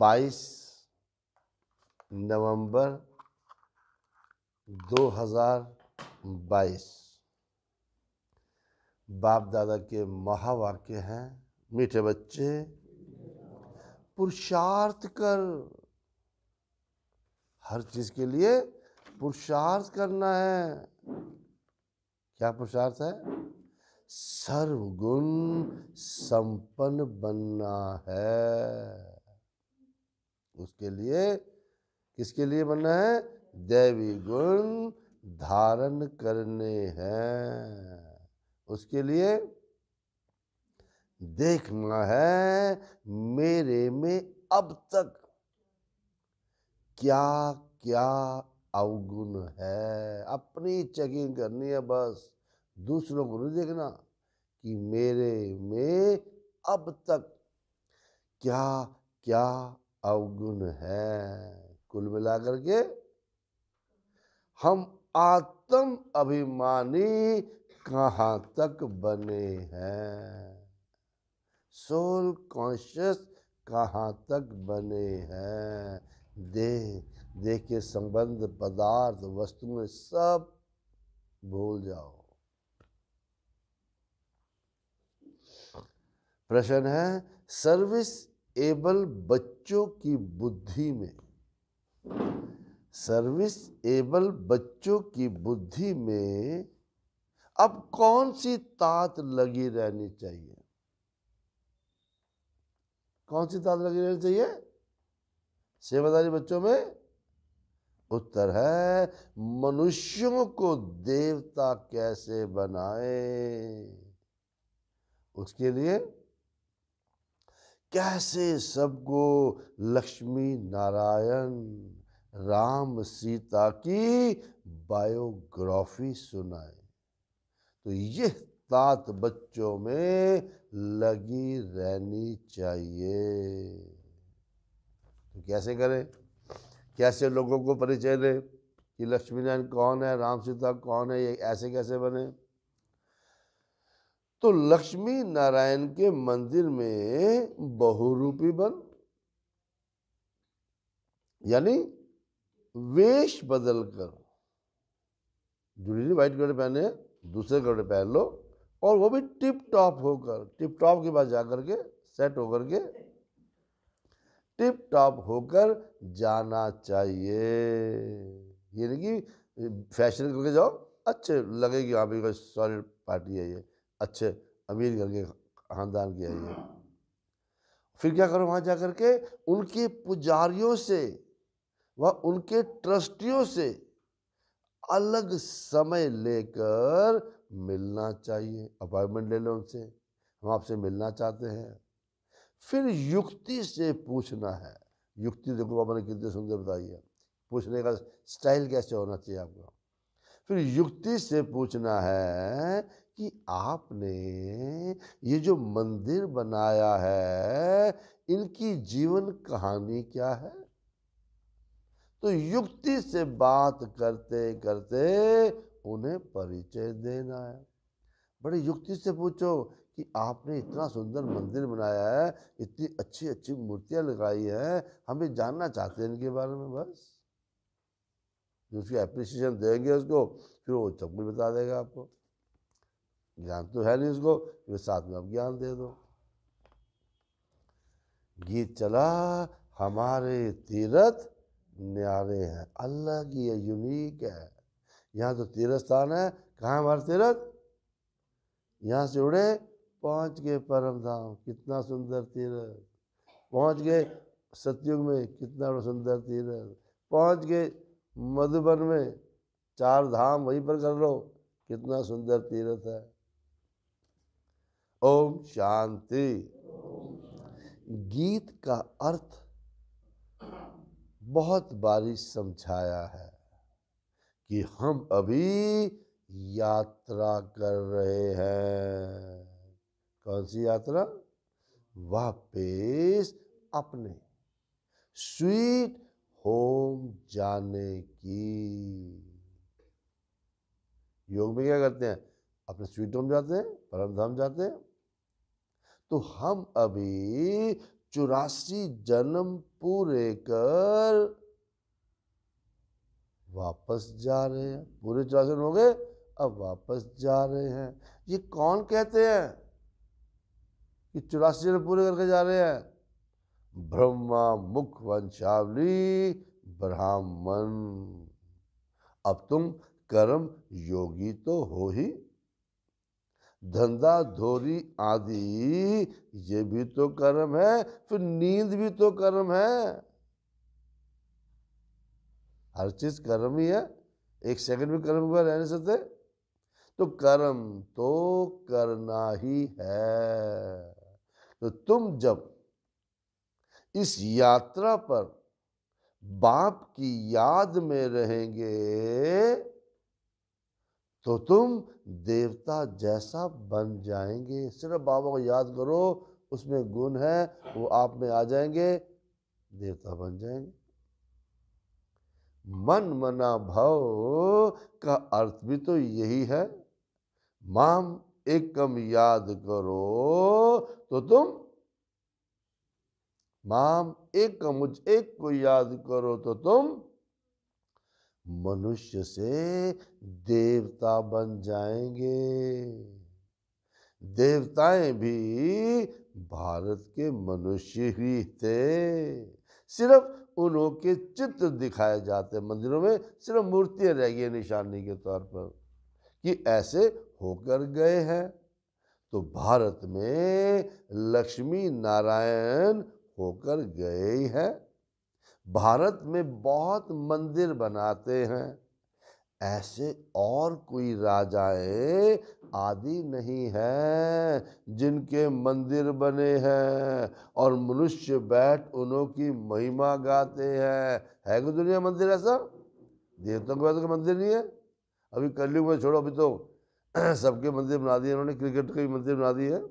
बाईस नवंबर 2022 बाप दादा के महावाक्य हैं मीठे बच्चे पुरुषार्थ कर हर चीज के लिए पुरुषार्थ करना है क्या पुरुषार्थ है सर्वगुण संपन्न बनना है उसके लिए किसके लिए बनना है दैवी गुण धारण करने हैं उसके लिए देखना है मेरे में अब तक क्या क्या अवगुण है अपनी चेकिंग करनी है बस दूसरों को नहीं देखना कि मेरे में अब तक क्या क्या अवगुण है कुल मिलाकर के हम आत्म अभिमानी कहां तक बने हैं सोल कॉन्शियस कहा तक बने हैं देह देह के संबंध पदार्थ वस्तुएं सब भूल जाओ प्रश्न है सर्विस एबल बच्चों की बुद्धि में सर्विस एबल बच्चों की बुद्धि में अब कौन सी तात लगी रहनी चाहिए कौन सी तात लगी रहनी चाहिए सेवादारी बच्चों में उत्तर है मनुष्यों को देवता कैसे बनाए उसके लिए कैसे सबको लक्ष्मी नारायण राम सीता की बायोग्राफी सुनाए तो यह तात बच्चों में लगी रहनी चाहिए तो कैसे करें कैसे लोगों को परिचय दें कि लक्ष्मी नारायण कौन है राम सीता कौन है ये ऐसे कैसे बने तो लक्ष्मी नारायण के मंदिर में बहुरूपी बन यानी वेश बदल कर जुड़ी व्हाइट कपड़े पहने दूसरे कपड़े पहन लो और वो भी टिप टॉप होकर टिप टॉप के पास जाकर के सेट होकर के टिप टॉप होकर जाना चाहिए यानी कि फैशन करके जाओ अच्छे लगेगी वहाँ पर सॉलिड पार्टी है ये अच्छे अमीर घर के खानदान की है ये हाँ। फिर क्या करो वहाँ जा कर के उनके पुजारियों से व उनके ट्रस्टियों से अलग समय लेकर मिलना चाहिए अपॉइंटमेंट ले लो उनसे हम आपसे मिलना चाहते हैं फिर युक्ति से पूछना है युक्ति देखो बाबा ने कितने सुंदर बताई है पूछने का स्टाइल कैसे होना चाहिए आपका फिर युक्ति से पूछना है कि आपने ये जो मंदिर बनाया है इनकी जीवन कहानी क्या है तो युक्ति से बात करते करते उन्हें परिचय देना है बड़े युक्ति से पूछो कि आपने इतना सुंदर मंदिर बनाया है इतनी अच्छी अच्छी मूर्तियां लगाई है हमें जानना चाहते हैं इनके बारे में बस उसकी अप्रिसिएशन देंगे उसको फिर वो सब कुछ बता देगा आपको ज्ञान तो है नहीं उसको फिर साथ में अब ज्ञान दे दो गीत चला हमारे तीरथ न्यारे हैं अल्लाह की ये यूनिक है यहाँ तो तीर्थ स्थान है कहाँ हमारे तीर्थ यहाँ से उड़े पहुँच गए परम धाम कितना सुंदर तीर्थ पहुँच गए सतयुग में कितना सुंदर तीर्थ पहुँच गए मधुबन में चार धाम वहीं पर कर लो कितना सुंदर तीर्थ है ओम शांति गीत का अर्थ बहुत बारी समझाया है कि हम अभी यात्रा कर रहे हैं कौन सी यात्रा वापस अपने स्वीट होम जाने की योग में क्या करते हैं अपने स्वीट होम जाते हैं परम धाम जाते हैं तो हम अभी चौरासी जन्म पूरे कर वापस जा रहे हैं पूरे चौरासी हो गए अब वापस जा रहे हैं ये कौन कहते हैं कि चौरासी जन्म पूरे करके जा रहे हैं ब्रह्मा मुख वंशावली ब्राह्मण अब तुम कर्म योगी तो हो ही धंधा धोरी आदि ये भी तो कर्म है फिर नींद भी तो कर्म है हर चीज कर्म ही है एक सेकंड भी कर्म हुआ नहीं सकते तो कर्म तो करना ही है तो तुम जब इस यात्रा पर बाप की याद में रहेंगे तो तुम देवता जैसा बन जाएंगे सिर्फ बाबा को याद करो उसमें गुण है वो आप में आ जाएंगे देवता बन जाएंगे मन मना भव का अर्थ भी तो यही है माम एक कम याद करो तो तुम माम एक कम मुझ एक को याद करो तो तुम मनुष्य से देवता बन जाएंगे देवताएं भी भारत के मनुष्य ही थे सिर्फ उनके के चित्र दिखाए जाते मंदिरों में सिर्फ मूर्तियां रह गई निशानी के तौर पर कि ऐसे होकर गए हैं तो भारत में लक्ष्मी नारायण होकर गए हैं भारत में बहुत मंदिर बनाते हैं ऐसे और कोई राजाएं आदि नहीं हैं जिनके मंदिर बने हैं और मनुष्य बैठ उन्हों की महिमा गाते हैं है कोई दुनिया मंदिर ऐसा देवताओं के बाद तो का मंदिर नहीं है अभी कलयुग में छोड़ो अभी तो सबके मंदिर बना दिए उन्होंने क्रिकेट के भी मंदिर बना दिए हैं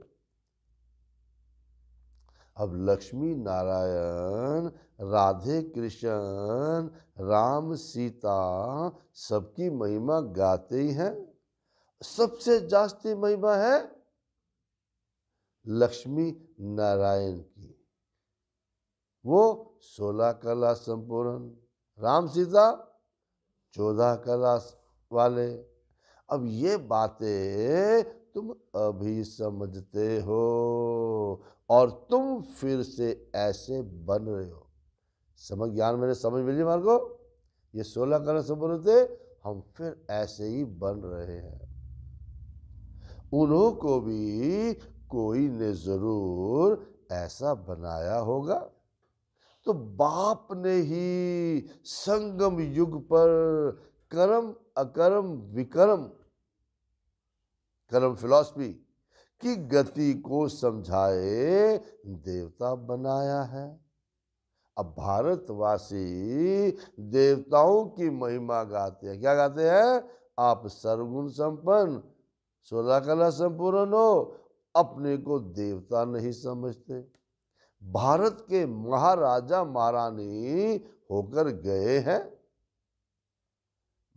अब लक्ष्मी नारायण राधे कृष्ण राम सीता सबकी महिमा गाते ही हैं सबसे जास्ती महिमा है लक्ष्मी नारायण की वो सोलह कला संपूर्ण राम सीता चौदह कला वाले अब ये बातें तुम अभी समझते हो और तुम फिर से ऐसे बन रहे हो समझ ज्ञान मेरे समझ मिली मार को ये सोलह कलश से बोले थे हम फिर ऐसे ही बन रहे हैं उन्हों को भी कोई ने जरूर ऐसा बनाया होगा तो बाप ने ही संगम युग पर कर्म अकर्म विकर्म कर्म फिलॉसफी की गति को समझाए देवता बनाया है अब भारतवासी देवताओं की महिमा गाते हैं क्या गाते हैं आप सर्वगुण संपन्न सोलह कला संपूर्ण हो अपने को देवता नहीं समझते भारत के महाराजा महारानी होकर गए हैं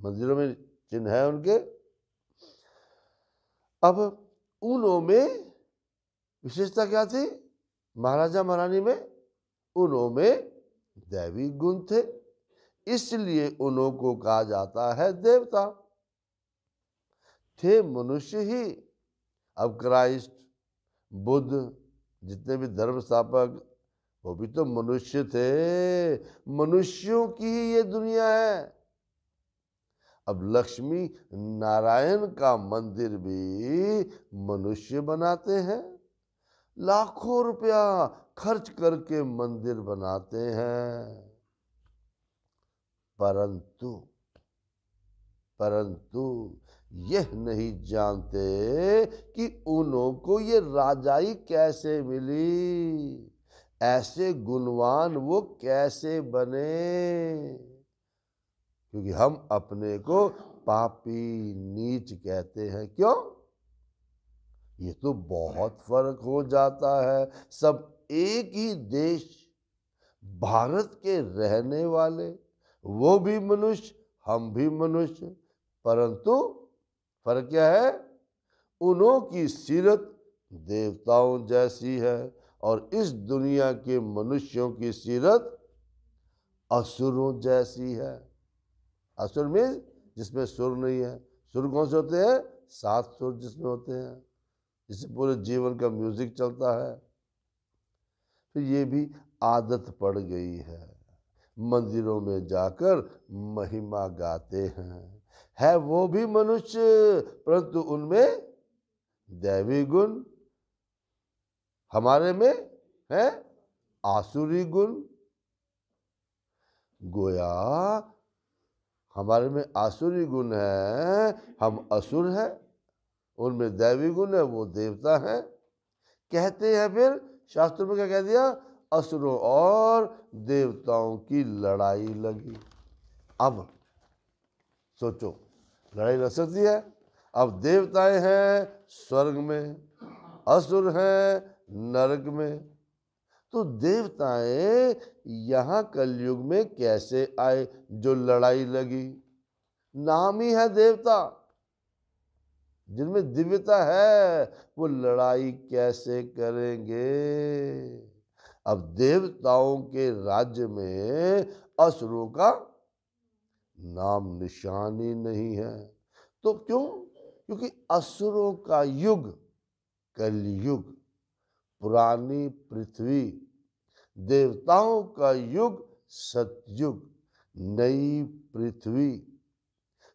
मंदिरों में चिन्ह है उनके अब ऊनों में विशेषता क्या थी महाराजा महारानी में उनों में दैवी गुण थे इसलिए उनों को कहा जाता है देवता थे मनुष्य ही अब क्राइस्ट बुद्ध जितने भी धर्म स्थापक वो भी तो मनुष्य थे मनुष्यों की ही ये दुनिया है अब लक्ष्मी नारायण का मंदिर भी मनुष्य बनाते हैं लाखों रुपया खर्च करके मंदिर बनाते हैं परंतु परंतु यह नहीं जानते कि उनको को ये राजाई कैसे मिली ऐसे गुणवान वो कैसे बने क्योंकि हम अपने को पापी नीच कहते हैं क्यों ये तो बहुत फर्क हो जाता है सब एक ही देश भारत के रहने वाले वो भी मनुष्य हम भी मनुष्य परंतु फर्क क्या है उनों की सीरत देवताओं जैसी है और इस दुनिया के मनुष्यों की सीरत असुरों जैसी है असुर मीन जिसमें सुर नहीं है सुर कौन से होते हैं सात सुर जिसमें होते हैं जिससे पूरे जीवन का म्यूजिक चलता है तो ये भी आदत पड़ गई है मंदिरों में जाकर महिमा गाते हैं है वो भी मनुष्य परंतु उनमें दैवी गुण हमारे में है आसुरी गुण गोया हमारे में आसुरी गुण है हम असुर हैं उनमें दैवी गुण है वो देवता हैं कहते हैं फिर शास्त्रों में क्या कह दिया असुरों और देवताओं की लड़ाई लगी अब सोचो लड़ाई लग सकती है अब देवताएं हैं स्वर्ग में असुर हैं नरक में तो देवताएं यहां कलयुग में कैसे आए जो लड़ाई लगी नाम ही है देवता जिनमें दिव्यता है वो लड़ाई कैसे करेंगे अब देवताओं के राज्य में असुरों का नाम निशानी नहीं है तो क्यों क्योंकि असुरों का युग कलयुग पुरानी पृथ्वी देवताओं का युग सतयुग नई पृथ्वी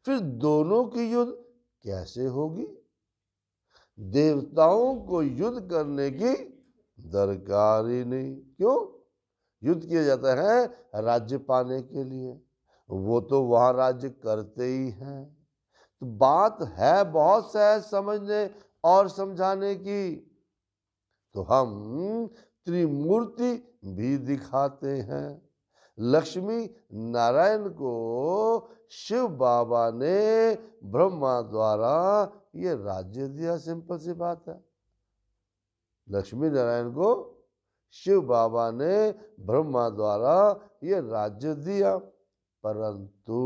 फिर दोनों की युद्ध कैसे होगी देवताओं को युद्ध करने की दरकार ही नहीं क्यों युद्ध किया जाता है राज्य पाने के लिए वो तो वहां राज्य करते ही हैं तो बात है बहुत सहज समझने और समझाने की तो हम त्रिमूर्ति भी दिखाते हैं लक्ष्मी नारायण को शिव बाबा ने ब्रह्मा द्वारा ये राज्य दिया सिंपल सी बात है लक्ष्मी नारायण को शिव बाबा ने ब्रह्मा द्वारा ये राज्य दिया परंतु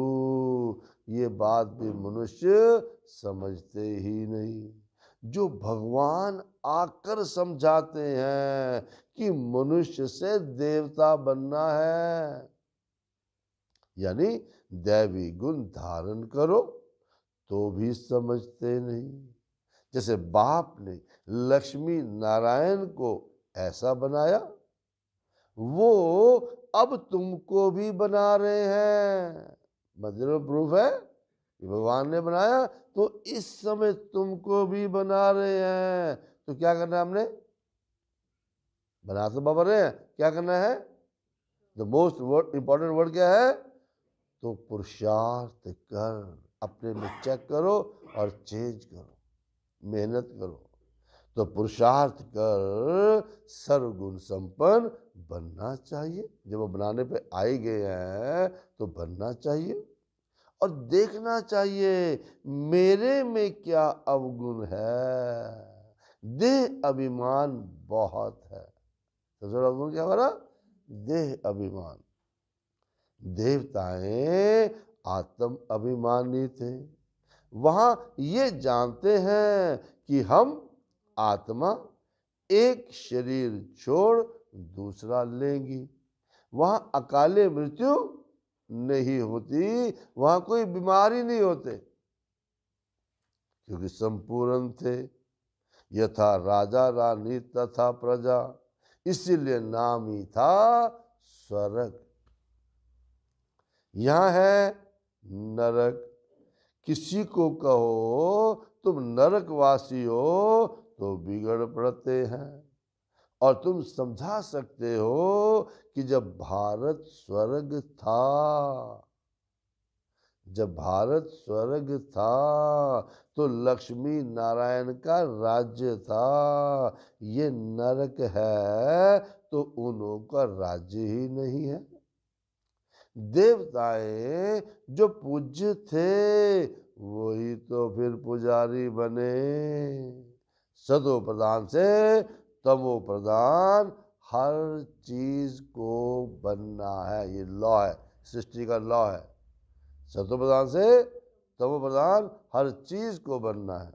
ये बात भी मनुष्य समझते ही नहीं जो भगवान आकर समझाते हैं कि मनुष्य से देवता बनना है यानी दैवी गुण धारण करो तो भी समझते नहीं जैसे बाप ने लक्ष्मी नारायण को ऐसा बनाया वो अब तुमको भी बना रहे हैं मतलब प्रूफ है कि भगवान ने बनाया तो इस समय तुमको भी बना रहे हैं तो क्या करना है हमने बना तो बाबर रहे हैं क्या करना है the most word important word क्या है तो पुरुषार्थ कर अपने में चेक करो और चेंज करो मेहनत करो तो पुरुषार्थ कर सर्वगुण संपन्न बनना चाहिए जब वो बनाने पे आए गए हैं तो बनना चाहिए और देखना चाहिए मेरे में क्या अवगुण है देह अभिमान बहुत है तो बड़ा गुण क्या हमारा देह अभिमान देवताएं आत्म अभिमानी थे वहां ये जानते हैं कि हम आत्मा एक शरीर छोड़ दूसरा लेंगी वहां अकाले मृत्यु नहीं होती वहां कोई बीमारी नहीं होते क्योंकि संपूर्ण थे यथा राजा रानी तथा प्रजा इसीलिए नाम ही था स्वर्ग यहां है नरक किसी को कहो तुम नरकवासी हो तो बिगड़ पड़ते हैं और तुम समझा सकते हो कि जब भारत स्वर्ग था जब भारत स्वर्ग था तो लक्ष्मी नारायण का राज्य था ये नरक है तो उनका का राज्य ही नहीं है देवताएं जो पूज्य थे वही तो फिर पुजारी बने सदो प्रधान से तमो प्रधान हर चीज को बनना है ये लॉ है सृष्टि का लॉ है सतो प्रधान से प्रधान हर चीज को बनना है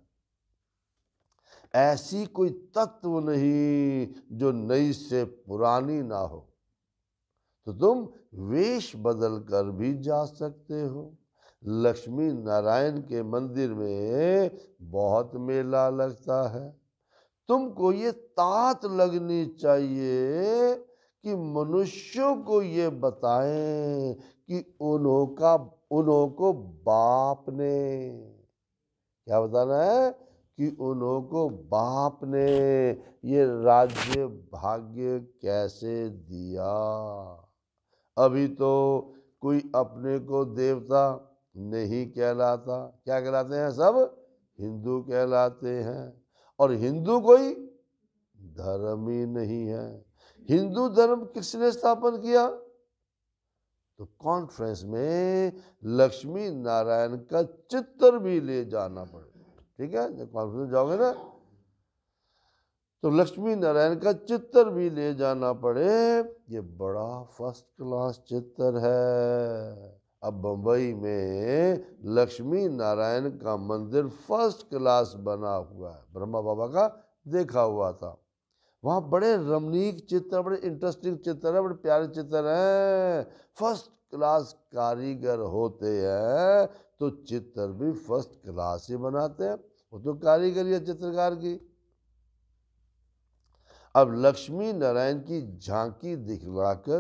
ऐसी कोई तत्व नहीं जो नई से पुरानी ना हो तो तुम वेश बदल कर भी जा सकते हो लक्ष्मी नारायण के मंदिर में बहुत मेला लगता है तुमको ये तात लगनी चाहिए कि मनुष्यों को ये बताएं कि उन्हों का उन लोगों को बाप ने क्या बताना है कि उन लोगों को बाप ने ये राज्य भाग्य कैसे दिया अभी तो कोई अपने को देवता नहीं कहलाता क्या कहलाते हैं सब हिंदू कहलाते हैं और हिंदू कोई धर्म ही नहीं है हिंदू धर्म किसने स्थापन किया तो कॉन्फ्रेंस में लक्ष्मी नारायण का चित्र भी ले जाना पड़ेगा ठीक है जब कॉन्फ्रेंस जाओगे ना तो लक्ष्मी नारायण का चित्र भी ले जाना पड़े ये बड़ा फर्स्ट क्लास चित्र है अब बम्बई में लक्ष्मी नारायण का मंदिर फर्स्ट क्लास बना हुआ है ब्रह्मा बाबा का देखा हुआ था वहाँ बड़े रमणीक चित्र बड़े इंटरेस्टिंग चित्र हैं बड़े प्यारे चित्र हैं फर्स्ट क्लास कारीगर होते हैं तो चित्र भी फर्स्ट क्लास ही बनाते हैं वो तो कारीगर है चित्रकार की अब लक्ष्मी नारायण की झांकी दिखलाकर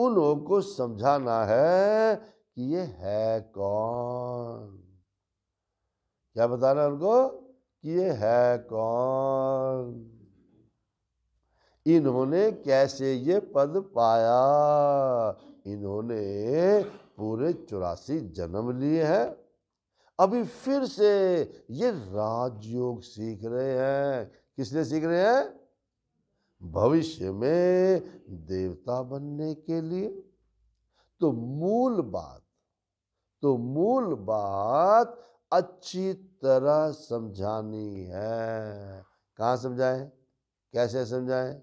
उन लोगों को समझाना है कि ये है कौन क्या बताना उनको कि ये है कौन इन्होंने कैसे ये पद पाया इन्होंने पूरे चौरासी जन्म लिए हैं अभी फिर से ये राजयोग सीख रहे हैं किसने सीख रहे हैं भविष्य में देवता बनने के लिए तो मूल बात तो मूल बात अच्छी तरह समझानी है कहाँ समझाएं कैसे समझाएं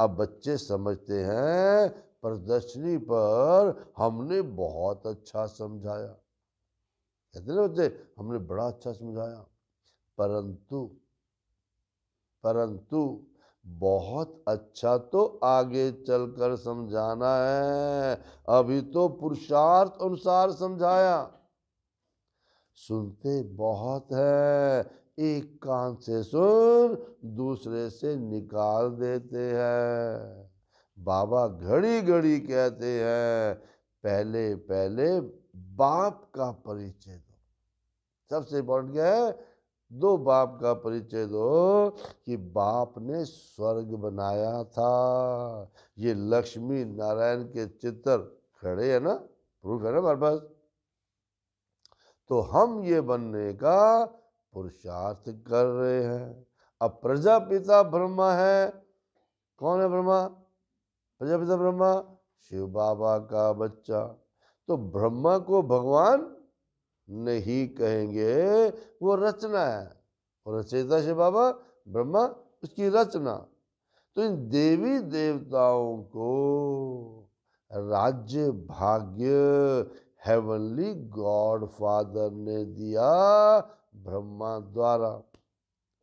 अब बच्चे समझते हैं प्रदर्शनी पर हमने बहुत अच्छा समझाया कहते ना बच्चे हमने बड़ा अच्छा समझाया परंतु परंतु बहुत अच्छा तो आगे चलकर समझाना है अभी तो पुरुषार्थ अनुसार समझाया सुनते बहुत है एक कान से सुन दूसरे से निकाल देते हैं बाबा घड़ी घड़ी कहते हैं पहले पहले बाप का परिचय दो सबसे इंपॉर्टेंट क्या है दो बाप का परिचय दो कि बाप ने स्वर्ग बनाया था ये लक्ष्मी नारायण के चित्र खड़े है ना प्रूफ है ना हमारे पास तो हम ये बनने का पुरुषार्थ कर रहे हैं अब प्रजापिता ब्रह्मा है कौन है ब्रह्मा प्रजापिता ब्रह्मा शिव बाबा का बच्चा तो ब्रह्मा को भगवान नहीं कहेंगे वो रचना है और रचयिता शिव बाबा ब्रह्मा उसकी रचना तो इन देवी देवताओं को राज्य भाग्य हेवनली गॉड फादर ने दिया ब्रह्मा द्वारा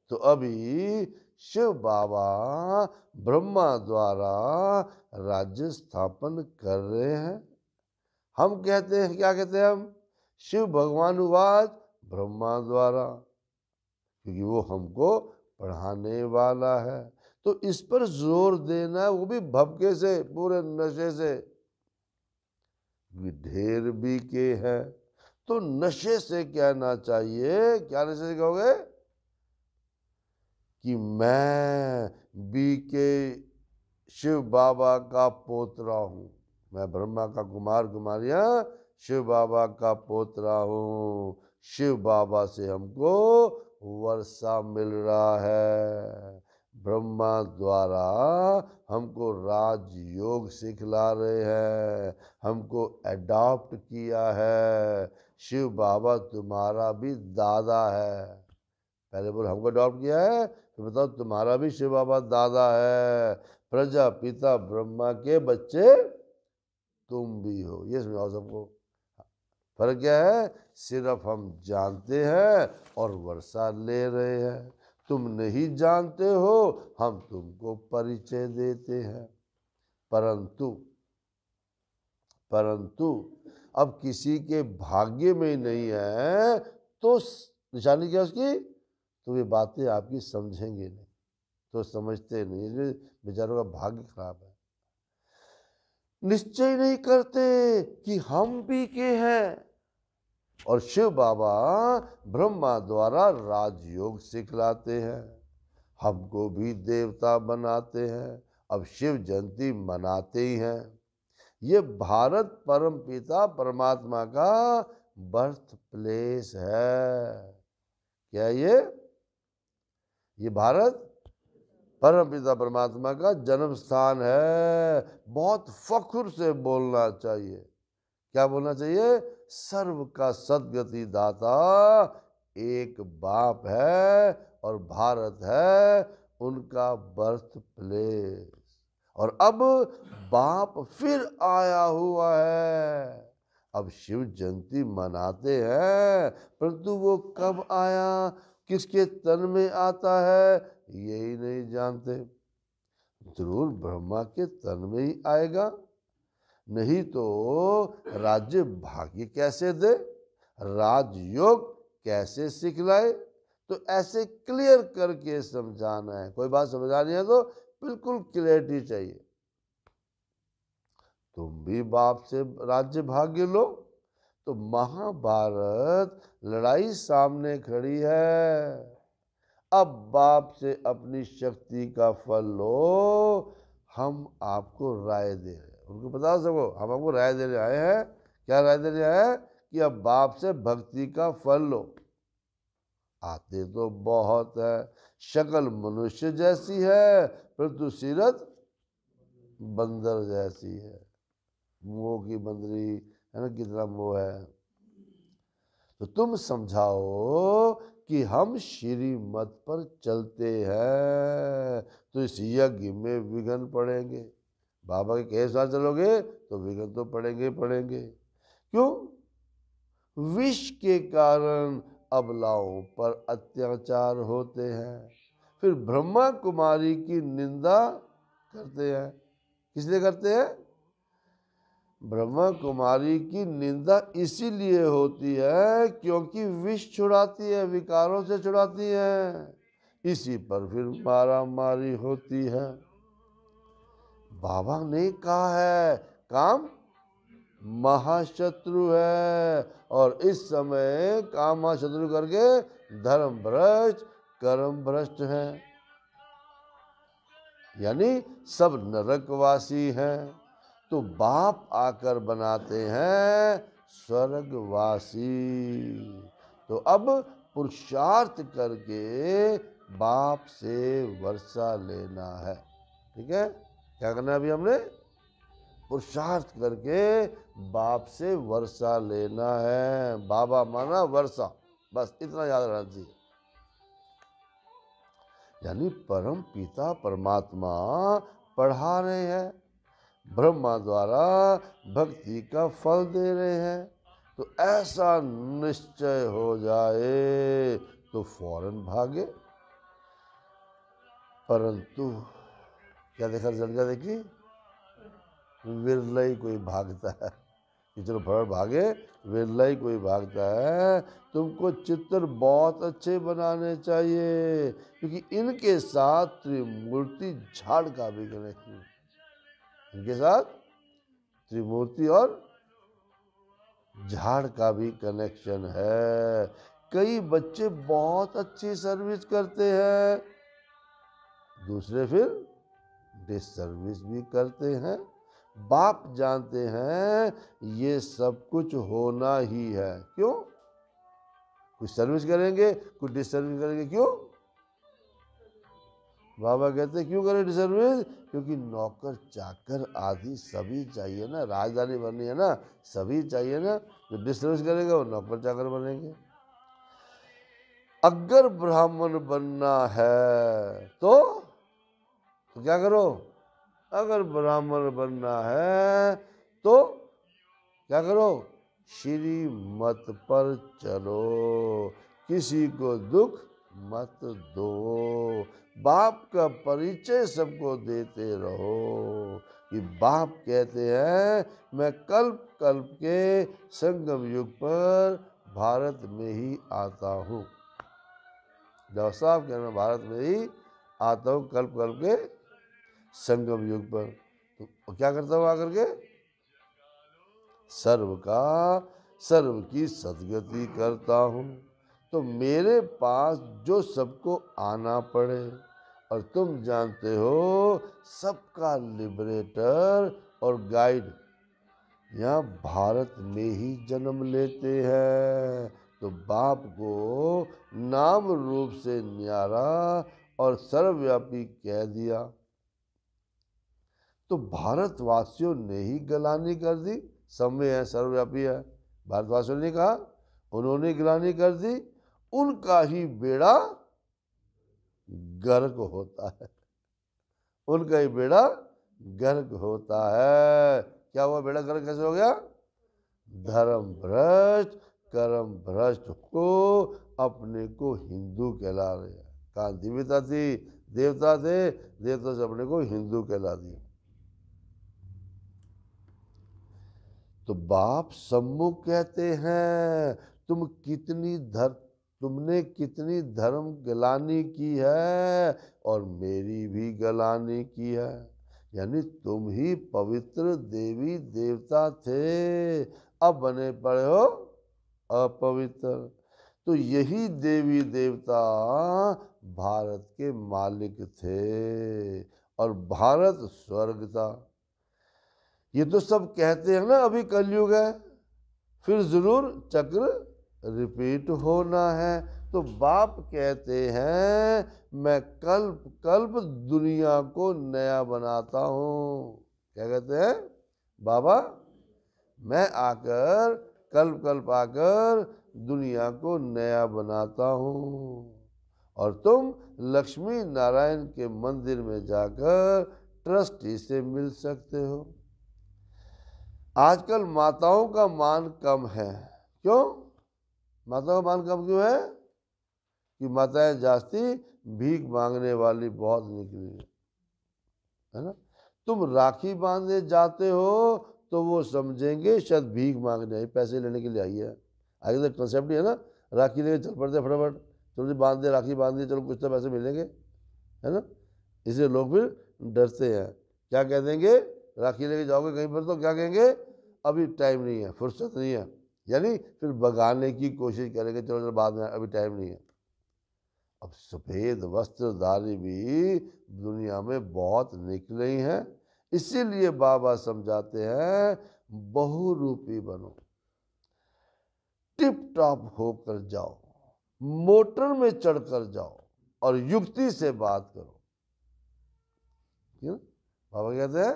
तो अभी शिव बाबा ब्रह्मा द्वारा राज्य स्थापन कर रहे हैं हम कहते हैं क्या कहते हैं हम शिव भगवानुवाद ब्रह्मा द्वारा क्योंकि वो हमको पढ़ाने वाला है तो इस पर जोर देना वो भी भपके से पूरे नशे से ढेर भी के है तो नशे से कहना चाहिए क्या नशे से कहोगे कि मैं बी के शिव बाबा का पोतरा हूं मैं ब्रह्मा का कुमार कुमारिया हाँ, शिव बाबा का पोतरा हूं शिव बाबा से हमको वर्षा मिल रहा है ब्रह्मा द्वारा हमको राजयोग सिखला रहे हैं हमको एडॉप्ट किया है शिव बाबा तुम्हारा भी दादा है पहले बोल हमको अडॉप्ट किया है तो बताओ तुम्हारा भी शिव बाबा दादा है प्रजा पिता ब्रह्मा के बच्चे तुम भी हो ये समझाओ सबको फर्क क्या है सिर्फ हम जानते हैं और वर्षा ले रहे हैं तुम नहीं जानते हो हम तुमको परिचय देते हैं परंतु परंतु अब किसी के भाग्य में नहीं है तो निशानी क्या उसकी तो ये बातें आपकी समझेंगे नहीं तो समझते नहीं बेचारों का भाग्य खराब है निश्चय नहीं करते कि हम भी के हैं और शिव बाबा ब्रह्मा द्वारा राजयोग सिखलाते हैं हमको भी देवता बनाते हैं अब शिव जयंती मनाते ही हैं ये भारत परम पिता परमात्मा का बर्थ प्लेस है क्या ये ये भारत परम पिता परमात्मा का जन्म स्थान है बहुत फख्र से बोलना चाहिए क्या बोलना चाहिए सर्व का सदगति दाता एक बाप है और भारत है उनका बर्थ प्लेस और अब बाप फिर आया हुआ है अब शिव जयंती मनाते हैं परंतु वो कब आया किसके तन में आता है यही नहीं जानते जरूर ब्रह्मा के तन में ही आएगा नहीं तो राज्य भाग्य कैसे दे राजयोग कैसे सिखलाए तो ऐसे क्लियर करके समझाना है कोई बात समझानी है तो बिल्कुल क्लियरिटी चाहिए तुम भी बाप से राज्य भाग्य लो तो महाभारत लड़ाई सामने खड़ी है अब बाप से अपनी शक्ति का फल लो हम आपको राय दे रहे हैं उनको बता सको हम आपको राय देने आए हैं क्या राय देने आए हैं कि अब बाप से भक्ति का फल लो आते तो बहुत है शक्ल मनुष्य जैसी है परंतु सीरत बंदर जैसी है मोह की बंदरी है ना कितना मोह है तो तुम समझाओ कि हम श्रीमत पर चलते हैं तो इस यज्ञ में विघन पड़ेंगे बाबा के कैसे साथ चलोगे तो विघन तो पड़ेंगे पड़ेंगे क्यों विष के कारण अबलाओं पर अत्याचार होते हैं फिर ब्रह्मा कुमारी की निंदा करते हैं किस करते हैं ब्रह्मा कुमारी की निंदा इसीलिए होती है क्योंकि विष छुड़ाती है विकारों से छुड़ाती है इसी पर फिर मारा मारी होती है बाबा ने कहा है काम महाशत्रु है और इस समय काम महाशत्रु करके धर्म भ्रष्ट कर्म भ्रष्ट है यानी सब नरकवासी हैं तो बाप आकर बनाते हैं स्वर्गवासी तो अब पुरुषार्थ करके बाप से वर्षा लेना है ठीक है क्या करना है अभी हमने पुरुषार्थ करके बाप से वर्षा लेना है बाबा माना वर्षा बस इतना याद रखना चाहिए यानी परम पिता परमात्मा पढ़ा रहे हैं ब्रह्मा द्वारा भक्ति का फल दे रहे हैं तो ऐसा निश्चय हो जाए तो फौरन भागे परंतु क्या देखा जल्दा देखी देखिए विरला ही कोई भागता है चित्र फल भागे विरला ही कोई भागता है तुमको चित्र बहुत अच्छे बनाने चाहिए क्योंकि इनके साथ त्रिमूर्ति झाड़ का भी कनेक्शन इनके साथ त्रिमूर्ति और झाड़ का भी कनेक्शन है कई बच्चे बहुत अच्छी सर्विस करते हैं दूसरे फिर डिस सर्विस भी करते हैं बाप जानते हैं ये सब कुछ होना ही है क्यों कुछ सर्विस करेंगे कुछ डिसर्विस करेंगे क्यों बाबा कहते क्यों करें डिसर्विस क्योंकि नौकर चाकर आदि सभी चाहिए ना राजधानी बननी है ना सभी चाहिए ना जो डिसर्विस करेगा वो नौकर चाकर बनेंगे अगर ब्राह्मण बनना है तो, तो क्या करो अगर ब्राह्मण बनना है तो क्या करो श्री मत पर चलो किसी को दुख मत दो बाप का परिचय सबको देते रहो कि बाप कहते हैं मैं कल्प कल्प के संगम युग पर भारत में ही आता हूँ जब साहब कह भारत में ही आता हूँ कल्प कल्प के संगम युग पर तो क्या करता हुआ करके सर्व का सर्व की सदगति करता हूँ तो मेरे पास जो सबको आना पड़े और तुम जानते हो सबका लिबरेटर और गाइड यहाँ भारत में ही जन्म लेते हैं तो बाप को नाम रूप से न्यारा और सर्वव्यापी कह दिया तो भारतवासियों ने ही गलानी कर दी समय है सर्वव्यापी है भारतवासियों ने कहा उन्होंने गलानी कर दी उनका ही बेड़ा गर्क होता है उनका ही बेड़ा गर्क होता है क्या हुआ बेड़ा गर्क कैसे हो गया धर्म भ्रष्ट कर्म भ्रष्ट को अपने को हिंदू कहला रहे हैं कहा दिव्यता थी देवता थे देवता से अपने को हिंदू कहला दिया तो बाप सम्मुख कहते हैं तुम कितनी धर तुमने कितनी धर्म गलानी की है और मेरी भी गलानी की है यानी तुम ही पवित्र देवी देवता थे अब बने पड़े हो अपवित्र तो यही देवी देवता भारत के मालिक थे और भारत स्वर्ग था ये तो सब कहते हैं ना अभी कलयुग है फिर जरूर चक्र रिपीट होना है तो बाप कहते हैं मैं कल्प कल्प दुनिया को नया बनाता हूँ क्या कहते हैं बाबा मैं आकर कल्प कल्प आकर दुनिया को नया बनाता हूँ और तुम लक्ष्मी नारायण के मंदिर में जाकर ट्रस्टी से मिल सकते हो आजकल माताओं का मान कम है क्यों माताओं का मान कम क्यों है कि माताएं जास्ती भीख मांगने वाली बहुत निकली है ना तुम राखी बांधने जाते हो तो वो समझेंगे शायद भीख मांगने आई पैसे लेने के लिए आई है आगे तो कंसेप्ट है ना राखी लेके चल पड़ते फटाफट चलो जी बांध दे राखी बांध दे चलो कुछ तो पैसे मिलेंगे है ना इसलिए लोग फिर डरते हैं क्या कह देंगे राखी लेके जाओगे कहीं पर तो क्या कहेंगे अभी टाइम नहीं है फुर्सत नहीं है यानी फिर भगाने की कोशिश करेंगे चलो चलो बाद में अभी टाइम नहीं है अब सफ़ेद वस्त्रधारी भी दुनिया में बहुत निकली ही हैं इसीलिए बाबा समझाते हैं बहुरूपी बनो टिप टॉप होकर जाओ मोटर में चढ़कर जाओ और युक्ति से बात करो क्यों बाबा कहते हैं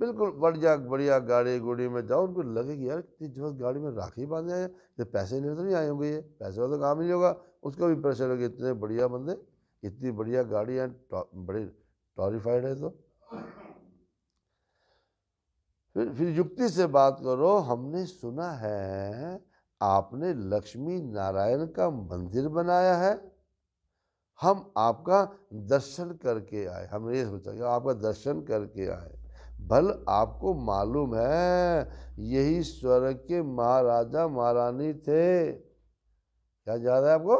बिल्कुल बढ़िया बढ़िया गाड़ी गुड़ी में जाओ उनको लगेगी यार कितनी जबरदस्त गाड़ी में राखी बांधे आए ये पैसे नहीं तो नहीं आए होंगे ये पैसे वाला तो काम ही नहीं होगा उसका भी प्रेशर होगा इतने बढ़िया बंदे इतनी बढ़िया गाड़ी है बड़ी टॉरीफाइड है तो फिर फिर युक्ति से बात करो हमने सुना है आपने लक्ष्मी नारायण का मंदिर बनाया है हम आपका दर्शन करके आए हमने ये सोचा कि आपका दर्शन करके आए भल आपको मालूम है यही स्वर्ग के महाराजा महारानी थे क्या याद है आपको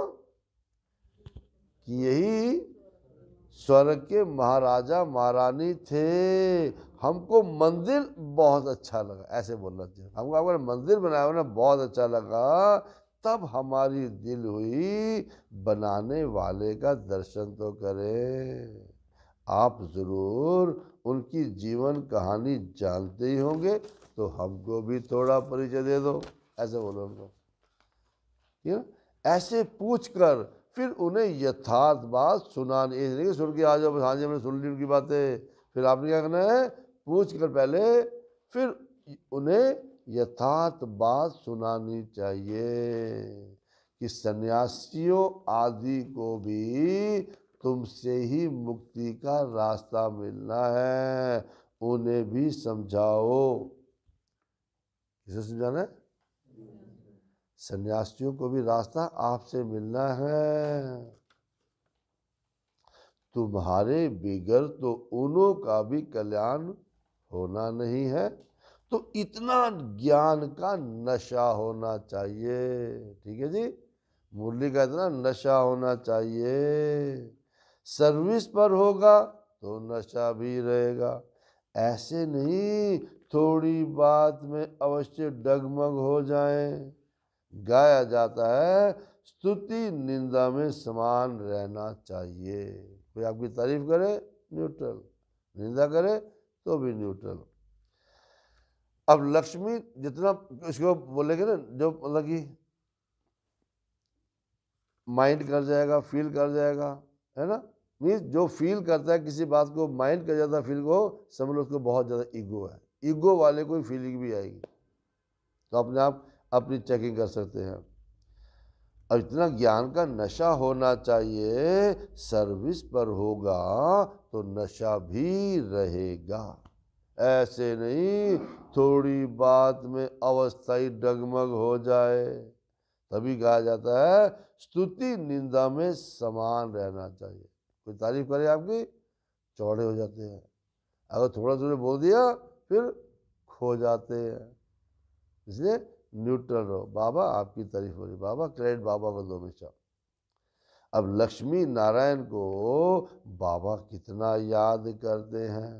कि यही स्वर्ग के महाराजा महारानी थे हमको मंदिर बहुत अच्छा लगा ऐसे बोलना चाहिए हमको आपने मंदिर बनाया ना बहुत अच्छा लगा तब हमारी दिल हुई बनाने वाले का दर्शन तो करें आप ज़रूर उनकी जीवन कहानी जानते ही होंगे तो हमको भी थोड़ा परिचय दे दो ऐसे बोलो उनको ठीक ऐसे पूछ कर फिर उन्हें यथार्थ बात सुनानी ये नहीं सुन के आ जाओ हाँ जी हमने सुन ली उनकी बातें फिर आपने क्या करना है पूछ कर पहले फिर उन्हें यथार्थ बात सुनानी चाहिए कि सन्यासियों आदि को भी तुमसे ही मुक्ति का रास्ता मिलना है उन्हें भी समझाओ किसे समझाना है सन्यासियों को भी रास्ता आपसे मिलना है तुम्हारे बिगर तो उनों का भी कल्याण होना नहीं है तो इतना ज्ञान का नशा होना चाहिए ठीक है जी मुरली का इतना नशा होना चाहिए सर्विस पर होगा तो नशा भी रहेगा ऐसे नहीं थोड़ी बात में अवश्य डगमग हो जाए गाया जाता है स्तुति निंदा में समान रहना चाहिए कोई आपकी तारीफ करे न्यूट्रल निंदा करे तो भी न्यूट्रल अब लक्ष्मी जितना इसको बोलेंगे ना जो मतलब कि माइंड कर जाएगा फील कर जाएगा है ना मीन्स जो फील करता है किसी बात को माइंड कर जाता है फील को समझ लो उसको बहुत ज़्यादा ईगो है ईगो वाले को फीलिंग भी आएगी तो अपने आप अपनी चेकिंग कर सकते हैं अब इतना ज्ञान का नशा होना चाहिए सर्विस पर होगा तो नशा भी रहेगा ऐसे नहीं थोड़ी बात में अवस्थाई डगमग हो जाए तभी कहा जाता है स्तुति निंदा में समान रहना चाहिए कोई तारीफ करे आपकी चौड़े हो जाते हैं अगर थोड़ा थोड़े बोल दिया फिर खो जाते हैं इसलिए न्यूट्रल रहो बाबा आपकी तारीफ हो रही बाबा क्रेडिट बाबा को दो हमेशा अब लक्ष्मी नारायण को बाबा कितना याद करते हैं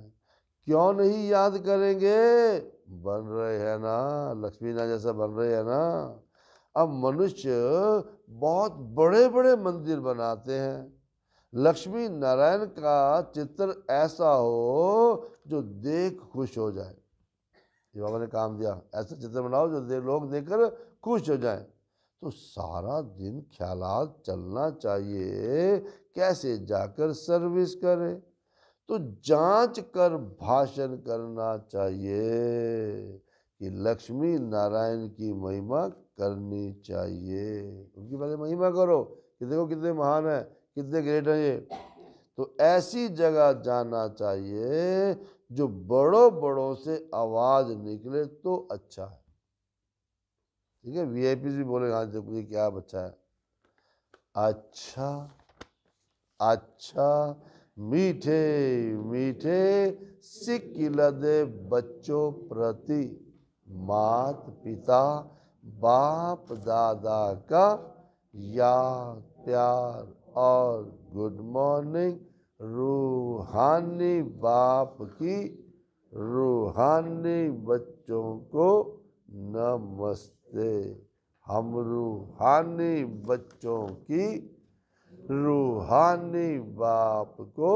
क्यों नहीं याद करेंगे बन रहे हैं ना लक्ष्मी नारायण जैसा बन रहे हैं ना अब मनुष्य बहुत बड़े बड़े मंदिर बनाते हैं लक्ष्मी नारायण का चित्र ऐसा हो जो देख खुश हो जाए ये बाबा ने काम दिया ऐसा चित्र बनाओ जो दे, लोग देखकर खुश हो जाए तो सारा दिन ख्याल चलना चाहिए कैसे जाकर सर्विस करें तो जांच कर भाषण करना चाहिए कि लक्ष्मी नारायण की महिमा करनी चाहिए उनकी पहले महिमा करो कि देखो कितने महान है कितने ग्रेट हैं ये तो ऐसी जगह जाना चाहिए जो बड़ों बड़ों से आवाज़ निकले तो अच्छा है ठीक है वी आई पी भी बोले हाँ देखो ये क्या बच्चा है अच्छा अच्छा मीठे मीठे सिकिलदे बच्चों प्रति मात पिता बाप दादा का याद प्यार और गुड मॉर्निंग रूहानी बाप की रूहानी बच्चों को नमस्ते हम रूहानी बच्चों की रूहानी बाप को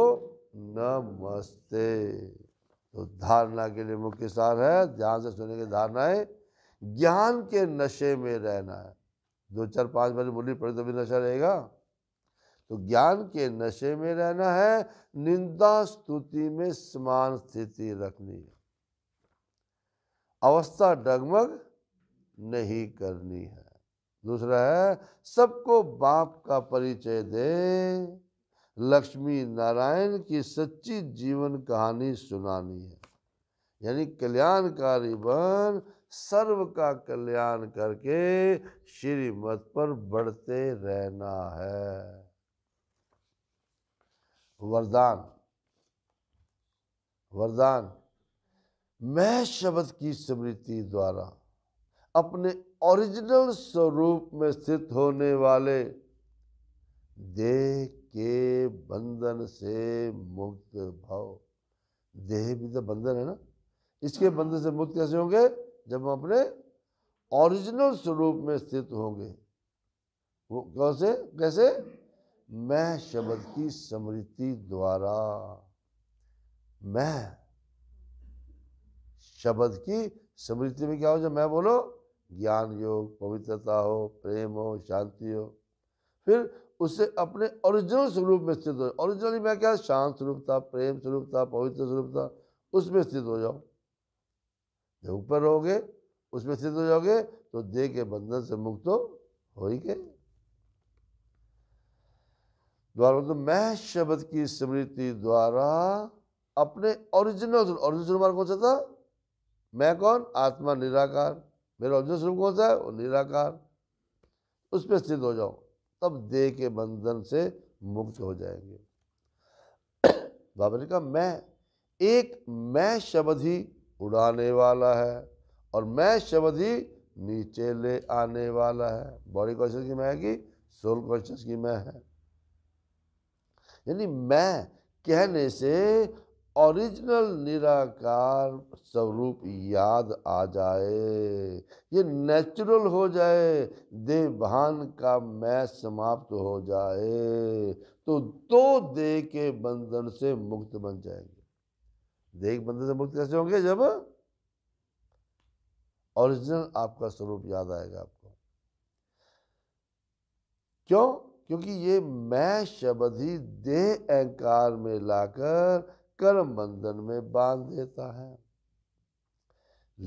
नमस्ते तो धारणा के लिए मुख्य सार है ध्यान से सुने की धारणा है ज्ञान के नशे में रहना है दो चार पाँच बजे बोली पड़े तो भी नशा रहेगा तो ज्ञान के नशे में रहना है निंदा स्तुति में समान स्थिति रखनी है अवस्था डगमग नहीं करनी है दूसरा है सबको बाप का परिचय दे लक्ष्मी नारायण की सच्ची जीवन कहानी सुनानी है यानी कल्याणकारी बन सर्व का कल्याण करके श्रीमत पर बढ़ते रहना है वरदान वरदान मैं शब्द की स्मृति द्वारा अपने ओरिजिनल स्वरूप में स्थित होने वाले देह के बंधन से मुक्त भाव देह भी तो बंधन है ना इसके बंधन से मुक्त कैसे होंगे जब हम अपने ओरिजिनल स्वरूप में स्थित होंगे वो कैसे कैसे मैं शब्द की स्मृति द्वारा मैं शब्द की स्मृति में क्या हो जाए मैं बोलो ज्ञान योग पवित्रता हो प्रेम हो शांति हो फिर उसे अपने ओरिजिनल स्वरूप में स्थित हो ओरिजिनली मैं क्या शांत स्वरूप था प्रेम स्वरूप था पवित्र स्वरूप था उसमें स्थित हो जाओ जब ऊपर रहोगे उसमें स्थित हो जाओगे तो देह के बंधन से मुक्त तो हो ही गए द्वारा मतलब मैं शब्द की स्मृति द्वारा अपने ओरिजिनल ओरिजिनल स्वरूप कौन सा था मैं कौन आत्मा निराकार मेरा ओरिजिनल स्वरूप कौन सा है वो निराकार उस पर स्थित हो जाओ तब देह के बंधन से मुक्त हो जाएंगे बाबा ने कहा मैं एक मैं शब्द ही उड़ाने वाला है और मैं शब्द ही नीचे ले आने वाला है बॉडी कॉन्शियस की मैं है कि सोल कॉन्शियस की मैं है यानी मैं कहने से ओरिजिनल निराकार स्वरूप याद आ जाए ये नेचुरल हो जाए देह भान का मैं समाप्त हो जाए तो दो देह के बंधन से मुक्त बन जाएंगे देह के बंधन से मुक्त कैसे होंगे जब ओरिजिनल आपका स्वरूप याद आएगा आपको क्यों क्योंकि ये मैं शब्द ही देह अहंकार में लाकर कर्म बंधन में बांध देता है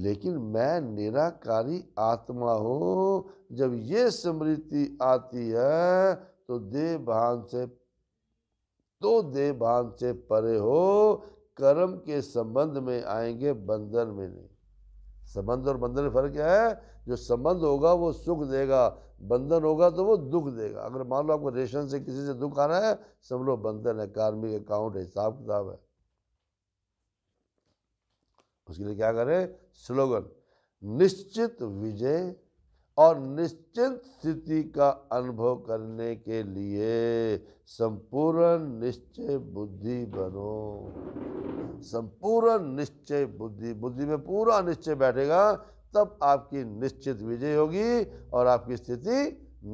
लेकिन मैं निराकारी आत्मा हो जब ये स्मृति आती है तो देह भान से तो देह भान से परे हो कर्म के संबंध में आएंगे बंधन में नहीं संबंध और बंधन में फर्क क्या है जो संबंध होगा वो सुख देगा बंधन होगा तो वो दुख देगा अगर मान लो आपको रेशन से किसी से दुख आ रहा है समझ लो बंधन है कार्मिक अकाउंट हिसाब किताब है उसके लिए क्या करें स्लोगन निश्चित विजय और निश्चिंत स्थिति का अनुभव करने के लिए संपूर्ण निश्चय बुद्धि बनो संपूर्ण निश्चय बुद्धि बुद्धि में पूरा निश्चय बैठेगा तब आपकी निश्चित विजय होगी और आपकी स्थिति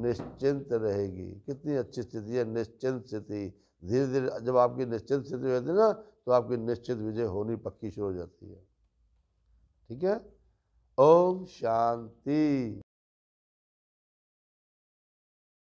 निश्चिंत रहेगी कितनी अच्छी स्थिति है निश्चिंत स्थिति धीरे धीरे जब आपकी निश्चिंत स्थिति होती है ना तो आपकी निश्चित विजय होनी पक्की शुरू हो जाती है ठीक है ओम शांति